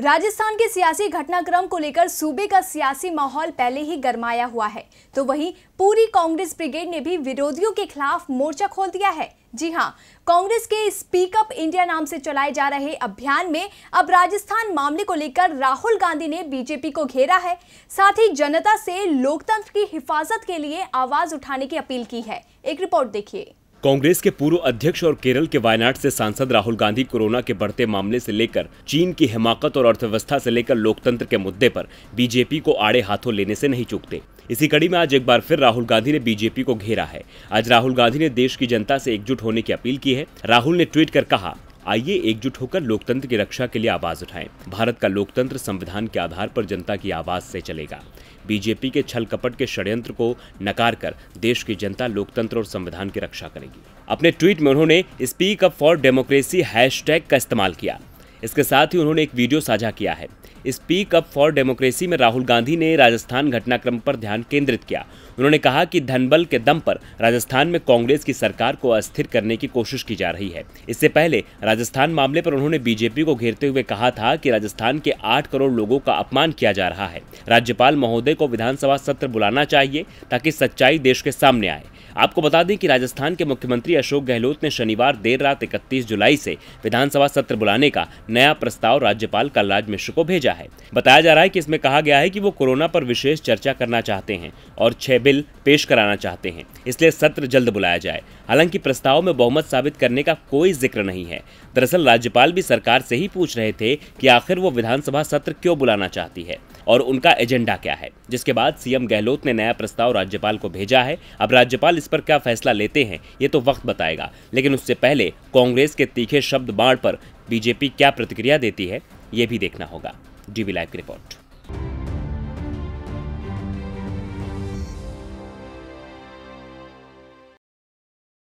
राजस्थान के सियासी घटनाक्रम को लेकर सूबे का सियासी माहौल पहले ही गरमाया हुआ है तो वहीं पूरी कांग्रेस ब्रिगेड ने भी विरोधियों के खिलाफ मोर्चा खोल दिया है जी हाँ कांग्रेस के स्पीकअप इंडिया नाम से चलाए जा रहे अभियान में अब राजस्थान मामले को लेकर राहुल गांधी ने बीजेपी को घेरा है साथ ही जनता से लोकतंत्र की हिफाजत के लिए आवाज उठाने की अपील की है एक रिपोर्ट देखिए कांग्रेस के पूर्व अध्यक्ष और केरल के वायनाड से सांसद राहुल गांधी कोरोना के बढ़ते मामले से लेकर चीन की हिमाकत और अर्थव्यवस्था से लेकर लोकतंत्र के मुद्दे पर बीजेपी को आड़े हाथों लेने से नहीं चूकते इसी कड़ी में आज एक बार फिर राहुल गांधी ने बीजेपी को घेरा है आज राहुल गांधी ने देश की जनता से एकजुट होने की अपील की है राहुल ने ट्वीट कर कहा आइए एकजुट होकर लोकतंत्र की रक्षा के लिए आवाज उठाएं भारत का लोकतंत्र संविधान के आधार पर जनता की आवाज से चलेगा बीजेपी के छल कपट के षड्यंत्र को नकार कर देश की जनता लोकतंत्र और संविधान की रक्षा करेगी अपने ट्वीट में उन्होंने speak up for democracy hashtag का इस्तेमाल किया इसके साथ ही उन्होंने एक वीडियो साझा किया है स्पीक अप फॉर डेमोक्रेसी में राहुल गांधी ने राजस्थान घटनाक्रम पर ध्यान केंद्रित किया उन्होंने कहा कि धनबल के दम पर राजस्थान में कांग्रेस की सरकार को अस्थिर करने की कोशिश की जा रही है इससे पहले राजस्थान मामले पर उन्होंने बीजेपी को घेरते हुए कहा था कि राजस्थान के आठ करोड़ लोगों का अपमान किया जा रहा है राज्यपाल महोदय को विधानसभा सत्र बुलाना चाहिए ताकि सच्चाई देश के सामने आए आपको बता दें कि राजस्थान के मुख्यमंत्री अशोक गहलोत ने शनिवार देर रात इकतीस जुलाई से विधानसभा सत्र बुलाने का नया प्रस्ताव राज्यपाल कलराज मिश्र को भेजा है बताया जा रहा है कि इसमें कहा गया है कि वो कोरोना पर विशेष चर्चा करना चाहते हैं और छह बिल पेश कराना चाहते हैं इसलिए सत्र जल्द बुलाया जाए हालांकि प्रस्ताव में बहुमत साबित करने का कोई जिक्र नहीं है दरअसल राज्यपाल भी सरकार से ही पूछ रहे थे कि आखिर वो विधानसभा सत्र क्यों बुलाना चाहती है और उनका एजेंडा क्या है जिसके बाद सीएम गहलोत ने नया प्रस्ताव राज्यपाल को भेजा है अब राज्यपाल इस पर क्या फैसला लेते हैं ये तो वक्त बताएगा लेकिन उससे पहले कांग्रेस के तीखे शब्द बाढ़ पर बीजेपी क्या प्रतिक्रिया देती है ये भी देखना होगा डीबी लाइव की रिपोर्ट